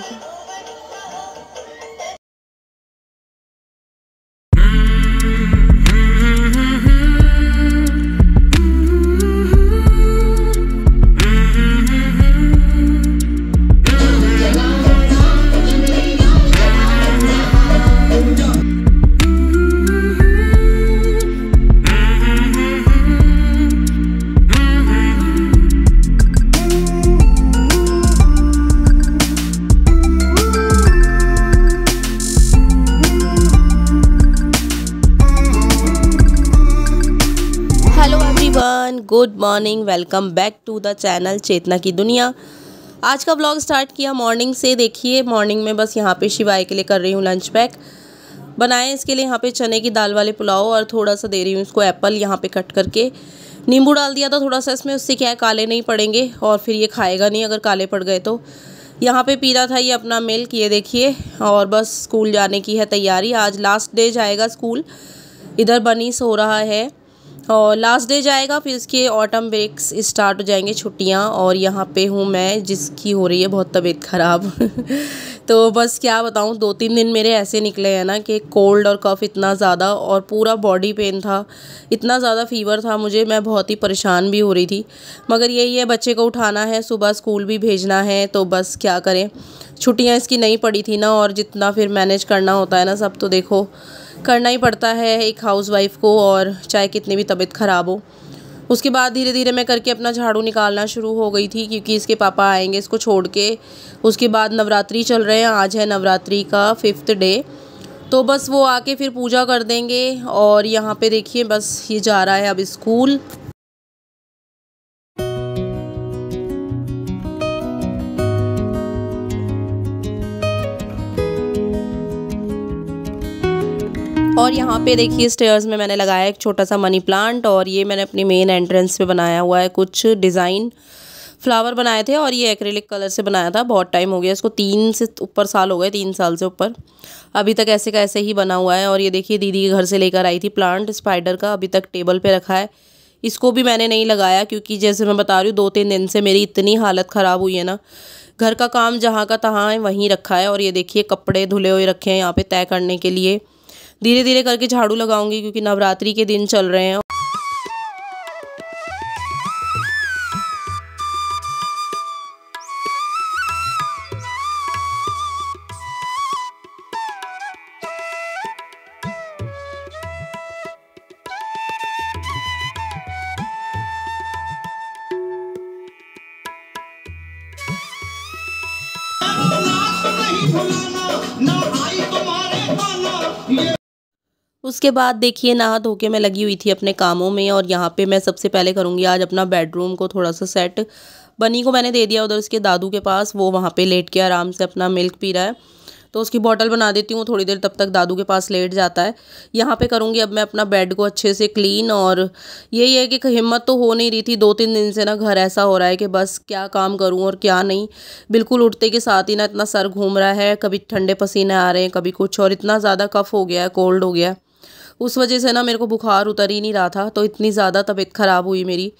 Thank you. Good morning welcome back to the channel Chetna की दुनिया आज का ब्लॉग स्टार्ट किया मॉर्निंग से देखिए मॉर्निंग में बस यहाँ पे शिवाय के लिए कर रही हूँ लंच पैक बनाए इसके लिए यहाँ पे चने की दाल वाले पुलाव और थोड़ा सा दे रही हूँ इसको एप्पल यहाँ पे कट करके नींबू डाल दिया था थोड़ा सा इसमें उससे क्या है काले नहीं पड़ेंगे और फिर ये खाएगा नहीं अगर काले पड़ गए तो यहाँ पे पीला था ये अपना मिल्क ये देखिए और बस स्कूल जाने की है तैयारी आज लास्ट डे जाएगा स्कूल इधर बनी सो रहा है और लास्ट डे जाएगा फिर इसके ऑटम ब्रेक्स स्टार्ट हो जाएंगे छुट्टियाँ और यहाँ पे हूँ मैं जिसकी हो रही है बहुत तबीयत ख़राब तो बस क्या बताऊँ दो तीन दिन मेरे ऐसे निकले हैं ना कि कोल्ड और कफ़ इतना ज़्यादा और पूरा बॉडी पेन था इतना ज़्यादा फीवर था मुझे मैं बहुत ही परेशान भी हो रही थी मगर यही है बच्चे को उठाना है सुबह स्कूल भी भेजना है तो बस क्या करें छुट्टियाँ इसकी नहीं पड़ी थी ना और जितना फिर मैनेज करना होता है ना सब तो देखो करना ही पड़ता है एक हाउस वाइफ़ को और चाहे कितनी भी तबीयत ख़राब हो उसके बाद धीरे धीरे मैं करके अपना झाड़ू निकालना शुरू हो गई थी क्योंकि इसके पापा आएंगे इसको छोड़ के उसके बाद नवरात्रि चल रहे हैं आज है नवरात्रि का फिफ्थ डे तो बस वो आके फिर पूजा कर देंगे और यहाँ पे देखिए बस ये जा रहा है अब स्कूल और यहाँ पे देखिए स्टेयर्स में मैंने लगाया एक छोटा सा मनी प्लांट और ये मैंने अपनी मेन एंट्रेंस पे बनाया हुआ है कुछ डिज़ाइन फ्लावर बनाए थे और ये एक्रेलिक कलर से बनाया था बहुत टाइम हो गया इसको तीन से ऊपर साल हो गए तीन साल से ऊपर अभी तक ऐसे का ऐसे ही बना हुआ है और ये देखिए दीदी के घर से लेकर आई थी प्लांट स्पाइडर का अभी तक टेबल पर रखा है इसको भी मैंने नहीं लगाया क्योंकि जैसे मैं बता रही हूँ दो तीन दिन से मेरी इतनी हालत ख़राब हुई है ना घर का काम जहाँ का तहाँ है वहीं रखा है और ये देखिए कपड़े धुले हुए रखे हैं यहाँ पे तय करने के लिए धीरे धीरे करके झाड़ू लगाऊंगी क्योंकि नवरात्रि के दिन चल रहे हैं ना तो आई तुम्हारे ये उसके बाद देखिए नहा धो के मैं लगी हुई थी अपने कामों में और यहाँ पे मैं सबसे पहले करूँगी आज अपना बेडरूम को थोड़ा सा सेट बनी को मैंने दे दिया उधर उसके दादू के पास वो वहाँ पे लेट के आराम से अपना मिल्क पी रहा है तो उसकी बॉटल बना देती हूँ थोड़ी देर तब तक दादू के पास लेट जाता है यहाँ पे करूँगी अब मैं अपना बेड को अच्छे से क्लीन और यही है कि हिम्मत तो हो नहीं रही थी दो तीन दिन से ना घर ऐसा हो रहा है कि बस क्या काम करूँ और क्या नहीं बिल्कुल उठते के साथ ही ना इतना सर घूम रहा है कभी ठंडे पसीने आ रहे हैं कभी कुछ और इतना ज़्यादा कफ हो गया है कोल्ड हो गया है उस वजह से ना मेरे को बुखार उतर ही नहीं रहा था तो इतनी ज़्यादा तबीयत ख़राब हुई मेरी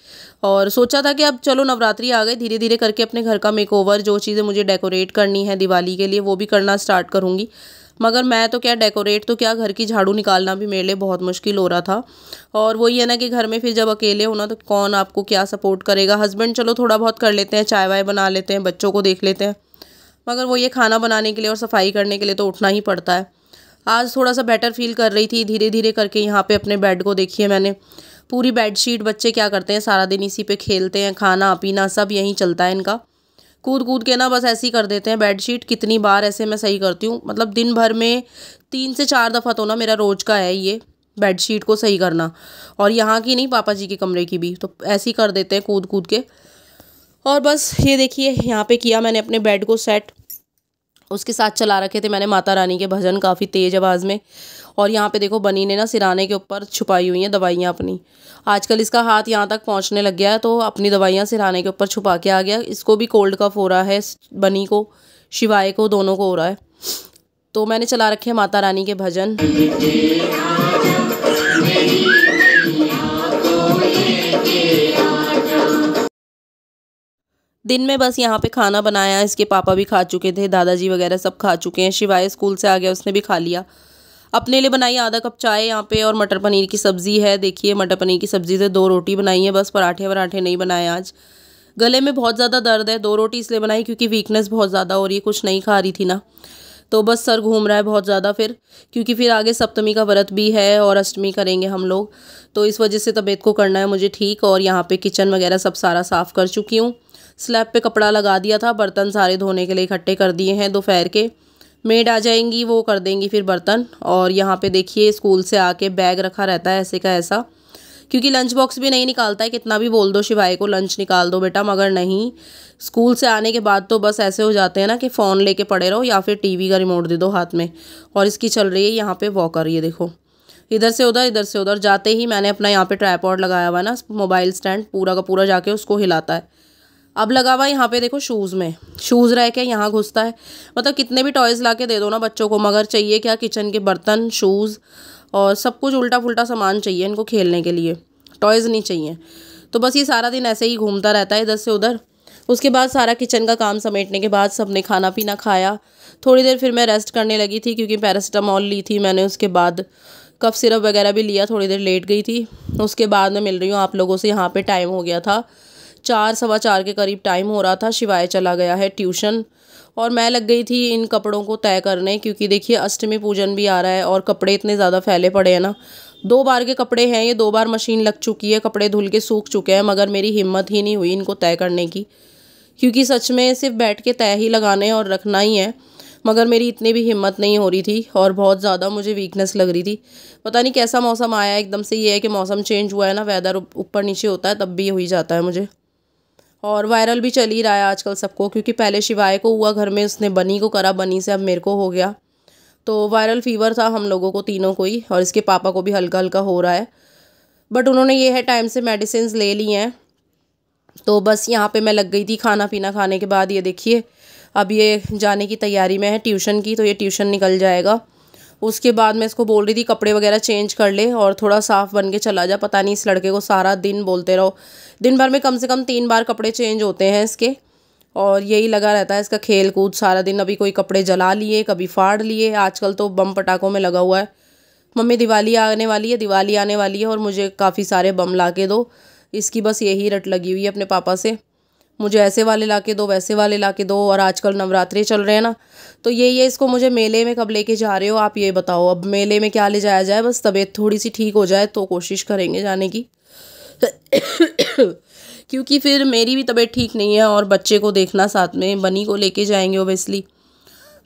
और सोचा था कि अब चलो नवरात्रि आ गई धीरे धीरे करके अपने घर का मेकओवर जो चीज़ें मुझे डेकोरेट करनी है दिवाली के लिए वो भी करना स्टार्ट करूँगी मगर मैं तो क्या डेकोरेट तो क्या घर की झाड़ू निकालना भी मेरे लिए बहुत मुश्किल हो रहा था और वही है ना कि घर में फिर जब अकेले हो ना तो कौन आपको क्या सपोर्ट करेगा हस्बैंड चलो थोड़ा बहुत कर लेते हैं चाय वाय बना लेते हैं बच्चों को देख लेते हैं मगर वो ये खाना बनाने के लिए और सफाई करने के लिए तो उठना ही पड़ता है आज थोड़ा सा बेटर फील कर रही थी धीरे धीरे करके यहाँ पे अपने बेड को देखिए मैंने पूरी बेडशीट बच्चे क्या करते हैं सारा दिन इसी पे खेलते हैं खाना पीना सब यहीं चलता है इनका कूद कूद के ना बस ऐसे ही कर देते हैं बेडशीट कितनी बार ऐसे मैं सही करती हूँ मतलब दिन भर में तीन से चार दफ़ा तो ना मेरा रोज़ का है ये बेडशीट को सही करना और यहाँ की नहीं पापा जी के कमरे की भी तो ऐसे ही कर देते हैं कूद कूद के और बस ये देखिए यहाँ पे किया मैंने अपने बेड को सेट उसके साथ चला रखे थे मैंने माता रानी के भजन काफ़ी तेज़ आवाज़ में और यहाँ पे देखो बनी ने ना सिराने के ऊपर छुपाई हुई हैं दवाइयाँ अपनी आजकल इसका हाथ यहाँ तक पहुँचने लग गया है तो अपनी दवाइयाँ सिराने के ऊपर छुपा के आ गया इसको भी कोल्ड कफ हो रहा है बनी को शिवाय को दोनों को हो रहा है तो मैंने चला रखे हैं माता रानी के भजन दिन में बस यहाँ पे खाना बनाया इसके पापा भी खा चुके थे दादाजी वगैरह सब खा चुके हैं शिवाय स्कूल से आ गया उसने भी खा लिया अपने लिए बनाई आधा कप चाय यहाँ पे और मटर पनीर की सब्ज़ी है देखिए मटर पनीर की सब्ज़ी से दो रोटी बनाई है बस पराठे वराठे नहीं बनाए आज गले में बहुत ज़्यादा दर्द है दो रोटी इसलिए बनाई क्योंकि वीकनेस बहुत ज़्यादा हो रही है कुछ नहीं खा रही थी ना तो बस सर घूम रहा है बहुत ज़्यादा फिर क्योंकि फिर आगे सप्तमी का व्रत भी है और अष्टमी करेंगे हम लोग तो इस वजह से तबीयत को करना है मुझे ठीक और यहाँ पे किचन वगैरह सब सारा साफ़ कर चुकी हूँ स्लैब पे कपड़ा लगा दिया था बर्तन सारे धोने के लिए इकट्ठे कर दिए हैं दोपहर के मेड आ जाएंगी वो कर देंगी फिर बर्तन और यहाँ पे देखिए स्कूल से आके बैग रखा रहता है ऐसे का ऐसा क्योंकि लंच बॉक्स भी नहीं निकालता है कितना भी बोल दो शिवाय को लंच निकाल दो बेटा मगर नहीं स्कूल से आने के बाद तो बस ऐसे हो जाते हैं ना कि फ़ोन लेके पड़े रहो या फिर टीवी का रिमोट दे दो हाथ में और इसकी चल रही है यहाँ पे वॉकर ये देखो इधर से उधर इधर से उधर जाते ही मैंने अपना यहाँ पे ट्राईपॉड लगाया हुआ ना मोबाइल स्टैंड पूरा का पूरा जाके उसको हिलाता है अब लगा हुआ यहाँ पे देखो शूज़ में शूज़ रह के यहाँ घुसता है मतलब कितने भी टॉयज़ ला के दे दो ना बच्चों को मगर चाहिए क्या किचन के बर्तन शूज़ और सब कुछ उल्टा फुलटा सामान चाहिए इनको खेलने के लिए टॉयज़ नहीं चाहिए तो बस ये सारा दिन ऐसे ही घूमता रहता है इधर से उधर उसके बाद सारा किचन का काम समेटने के बाद सबने खाना पीना खाया थोड़ी देर फिर मैं रेस्ट करने लगी थी क्योंकि पैरासीटामॉल ली थी मैंने उसके बाद कफ सिरप वगैरह भी लिया थोड़ी देर लेट गई थी उसके बाद मैं मिल रही हूँ आप लोगों से यहाँ पे टाइम हो गया था चार सवा चार के करीब टाइम हो रहा था शिवाय चला गया है ट्यूशन और मैं लग गई थी इन कपड़ों को तय करने क्योंकि देखिए अष्टमी पूजन भी आ रहा है और कपड़े इतने ज़्यादा फैले पड़े हैं ना दो बार के कपड़े हैं ये दो बार मशीन लग चुकी है कपड़े धुल के सूख चुके हैं मगर मेरी हिम्मत ही नहीं हुई इनको तय करने की क्योंकि सच में सिर्फ बैठ के तय ही लगाने और रखना ही है मगर मेरी इतनी भी हिम्मत नहीं हो रही थी और बहुत ज़्यादा मुझे वीकनेस लग रही थी पता नहीं कैसा मौसम आया एकदम से ये है कि मौसम चेंज हुआ है ना वेदर ऊपर नीचे होता है तब भी हो ही जाता है मुझे और वायरल भी चल ही रहा है आजकल सबको क्योंकि पहले शिवाय को हुआ घर में उसने बनी को करा बनी से अब मेरे को हो गया तो वायरल फीवर था हम लोगों को तीनों को ही और इसके पापा को भी हल्का हल्का हो रहा है बट उन्होंने ये है टाइम से मेडिसिन ले ली हैं तो बस यहाँ पर मैं लग गई थी खाना पीना खाने के बाद ये देखिए अब ये जाने की तैयारी में है ट्यूशन की तो ये ट्यूशन निकल जाएगा उसके बाद मैं इसको बोल रही थी कपड़े वगैरह चेंज कर ले और थोड़ा साफ़ बन के चला जा पता नहीं इस लड़के को सारा दिन बोलते रहो दिन भर में कम से कम तीन बार कपड़े चेंज होते हैं इसके और यही लगा रहता है इसका खेल कूद सारा दिन अभी कोई कपड़े जला लिए कभी फाड़ लिए आजकल तो बम पटाखों में लगा हुआ है मम्मी दिवाली आने वाली है दिवाली आने वाली है और मुझे काफ़ी सारे बम ला के दो इसकी बस यही रट लगी हुई है अपने पापा से मुझे ऐसे वाले ला दो वैसे वाले ला दो और आजकल नवरात्रे चल रहे हैं ना तो ये ये इसको मुझे मेले में कब लेके जा रहे हो आप ये बताओ अब मेले में क्या ले जाया जाए बस तबीयत थोड़ी सी ठीक हो जाए तो कोशिश करेंगे जाने की क्योंकि फिर मेरी भी तबीयत ठीक नहीं है और बच्चे को देखना साथ में बनी को लेके जाएंगे ओबियसली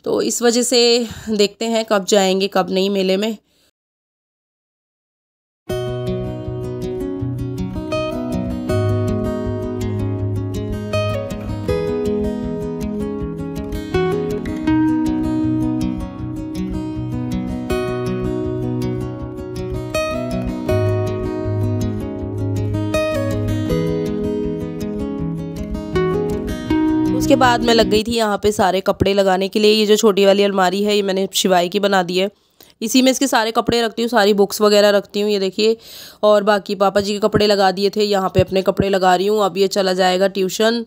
तो इस वजह से देखते हैं कब जाएंगे कब नहीं मेले में बाद मैं लग गई थी यहाँ पे सारे कपड़े लगाने के लिए ये जो छोटी वाली अलमारी है ये मैंने शिवाई की बना दी है इसी में इसके सारे कपड़े रखती हूँ सारी बुक्स वगैरह रखती हूँ ये देखिए और बाकी पापा जी के कपड़े लगा दिए थे यहाँ पे अपने कपड़े लगा रही हूँ अब ये चला जाएगा ट्यूशन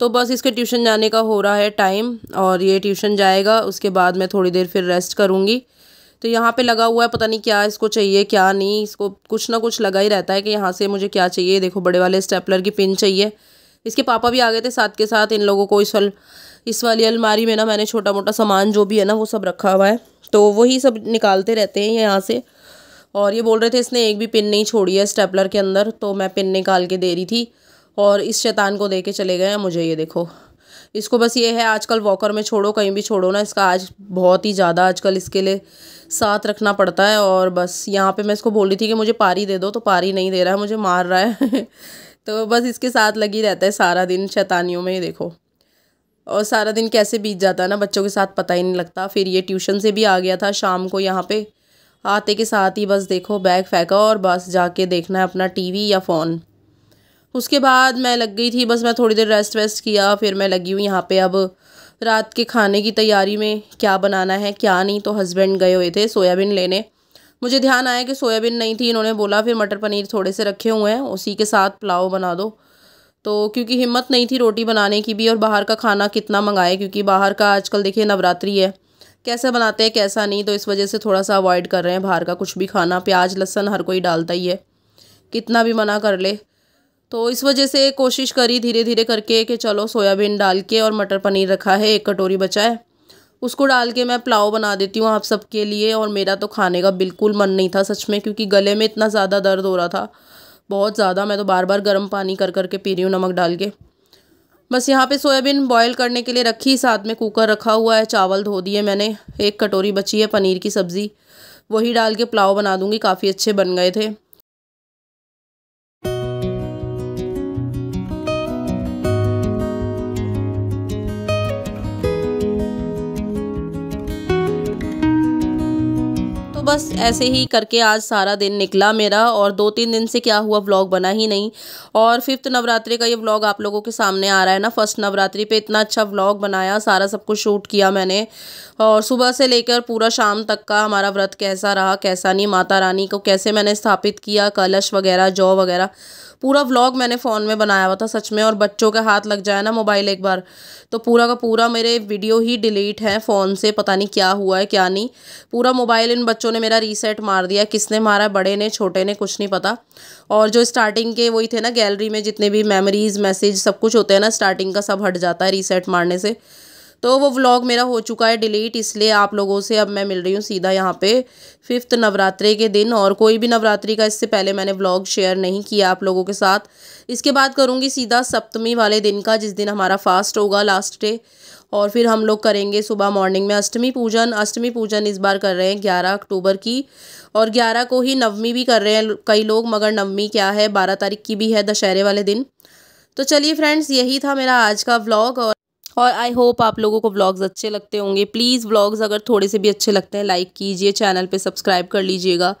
तो बस इसके ट्यूशन जाने का हो रहा है टाइम और ये ट्यूशन जाएगा उसके बाद मैं थोड़ी देर फिर रेस्ट करूँगी तो यहाँ पे लगा हुआ है पता नहीं क्या इसको चाहिए क्या नहीं इसको कुछ ना कुछ लगा ही रहता है कि यहाँ से मुझे क्या चाहिए देखो बड़े वाले स्टेपलर की पिन चाहिए इसके पापा भी आ गए थे साथ के साथ इन लोगों को इस वाल इस वाली अलमारी में ना मैंने छोटा मोटा सामान जो भी है ना वो सब रखा हुआ है तो वही सब निकालते रहते हैं यहाँ से और ये बोल रहे थे इसने एक भी पिन नहीं छोड़ी है स्टेपलर के अंदर तो मैं पिन निकाल के दे रही थी और इस शैतान को दे के चले गए हैं मुझे ये देखो इसको बस ये है आजकल वॉकर में छोड़ो कहीं भी छोड़ो ना इसका आज बहुत ही ज़्यादा आजकल इसके लिए साथ रखना पड़ता है और बस यहाँ पे मैं इसको बोल रही थी कि मुझे पारी दे दो तो पारी नहीं दे रहा है मुझे मार रहा है तो बस इसके साथ लगी रहता है सारा दिन शैतानियों में ही देखो और सारा दिन कैसे बीत जाता है ना बच्चों के साथ पता ही नहीं लगता फिर ये ट्यूशन से भी आ गया था शाम को यहाँ पे आते के साथ ही बस देखो बैग फेंका और बस जाके देखना है अपना टीवी या फ़ोन उसके बाद मैं लग गई थी बस मैं थोड़ी देर रेस्ट वेस्ट किया फिर मैं लगी हूँ यहाँ पे अब रात के खाने की तैयारी में क्या बनाना है क्या नहीं तो हस्बैंड गए हुए थे सोयाबीन लेने मुझे ध्यान आया कि सोयाबीन नहीं थी इन्होंने बोला फिर मटर पनीर थोड़े से रखे हुए हैं उसी के साथ पुलाव बना दो तो क्योंकि हिम्मत नहीं थी रोटी बनाने की भी और बाहर का खाना कितना मंगाए क्योंकि बाहर का आजकल देखिए नवरात्रि है कैसे बनाते हैं कैसा नहीं तो इस वजह से थोड़ा सा अवॉइड कर रहे हैं बाहर का कुछ भी खाना प्याज लहसन हर कोई डालता ही है कितना भी मना कर ले तो इस वजह से कोशिश करी धीरे धीरे करके कि चलो सोयाबीन डाल के और मटर पनीर रखा है एक कटोरी बचा है उसको डाल के मैं पुलाव बना देती हूँ आप सबके लिए और मेरा तो खाने का बिल्कुल मन नहीं था सच में क्योंकि गले में इतना ज़्यादा दर्द हो रहा था बहुत ज़्यादा मैं तो बार बार गर्म पानी कर कर के पी रही हूँ नमक डाल के बस यहाँ पे सोयाबीन बॉईल करने के लिए रखी साथ में कुकर रखा हुआ है चावल धो दिए मैंने एक कटोरी बची है पनीर की सब्ज़ी वही डाल के पुलाव बना दूँगी काफ़ी अच्छे बन गए थे बस ऐसे ही करके आज सारा दिन निकला मेरा और दो तीन दिन से क्या हुआ व्लॉग बना ही नहीं और फिफ्थ नवरात्रि का ये व्लॉग आप लोगों के सामने आ रहा है ना फर्स्ट नवरात्रि पे इतना अच्छा व्लॉग बनाया सारा सब कुछ शूट किया मैंने और सुबह से लेकर पूरा शाम तक का हमारा व्रत कैसा रहा कैसा नहीं माता रानी को कैसे मैंने स्थापित किया कलश वगैरह जौ वगैरह पूरा व्लॉग मैंने फ़ोन में बनाया हुआ था सच में और बच्चों के हाथ लग जाए ना मोबाइल एक बार तो पूरा का पूरा मेरे वीडियो ही डिलीट है फ़ोन से पता नहीं क्या हुआ है क्या नहीं पूरा मोबाइल इन बच्चों ने मेरा रीसेट मार दिया किसने मारा बड़े ने छोटे ने कुछ नहीं पता और जो स्टार्टिंग के वही थे ना गैलरी में जितने भी मेमरीज़ मैसेज सब कुछ होते हैं ना स्टार्टिंग का सब हट जाता है रीसेट मारने से तो वो व्लॉग मेरा हो चुका है डिलीट इसलिए आप लोगों से अब मैं मिल रही हूँ सीधा यहाँ पे फिफ्थ नवरात्रे के दिन और कोई भी नवरात्रि का इससे पहले मैंने व्लॉग शेयर नहीं किया आप लोगों के साथ इसके बाद करूँगी सीधा सप्तमी वाले दिन का जिस दिन हमारा फास्ट होगा लास्ट डे और फिर हम लोग करेंगे सुबह मॉर्निंग में अष्टमी पूजन अष्टमी पूजन इस बार कर रहे हैं ग्यारह अक्टूबर की और ग्यारह को ही नवमी भी कर रहे हैं कई लोग मगर नवमी क्या है बारह तारीख की भी है दशहरे वाले दिन तो चलिए फ्रेंड्स यही था मेरा आज का व्लॉग और और आई होप आप लोगों को ब्लॉग्स अच्छे लगते होंगे प्लीज़ ब्लॉग्स अगर थोड़े से भी अच्छे लगते हैं लाइक कीजिए चैनल पे सब्सक्राइब कर लीजिएगा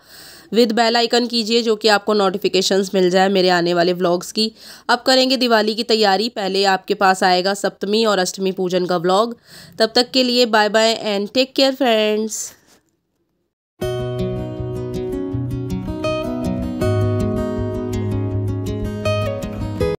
विद बेल आइकन कीजिए जो कि आपको नोटिफिकेशंस मिल जाए मेरे आने वाले व्लॉग्स की अब करेंगे दिवाली की तैयारी पहले आपके पास आएगा सप्तमी और अष्टमी पूजन का व्लॉग तब तक के लिए bye bye and take care friends